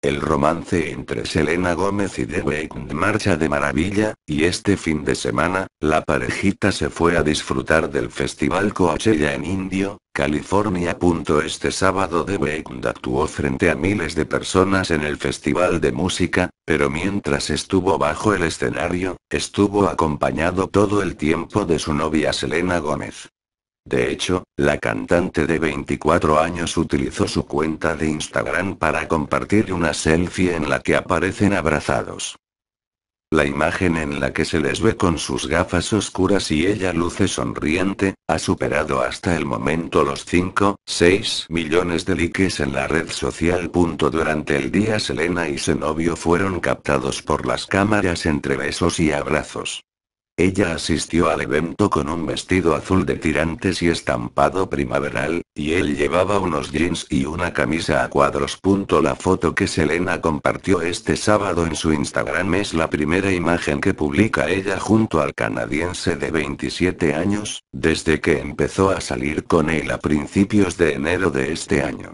El romance entre Selena Gómez y The Weeknd marcha de maravilla, y este fin de semana, la parejita se fue a disfrutar del Festival Coachella en Indio, California. Este sábado The Weeknd actuó frente a miles de personas en el Festival de Música, pero mientras estuvo bajo el escenario, estuvo acompañado todo el tiempo de su novia Selena Gómez. De hecho, la cantante de 24 años utilizó su cuenta de Instagram para compartir una selfie en la que aparecen abrazados. La imagen en la que se les ve con sus gafas oscuras y ella luce sonriente, ha superado hasta el momento los 5, 6 millones de likes en la red social. Durante el día Selena y su novio fueron captados por las cámaras entre besos y abrazos. Ella asistió al evento con un vestido azul de tirantes y estampado primaveral, y él llevaba unos jeans y una camisa a cuadros. La foto que Selena compartió este sábado en su Instagram es la primera imagen que publica ella junto al canadiense de 27 años, desde que empezó a salir con él a principios de enero de este año.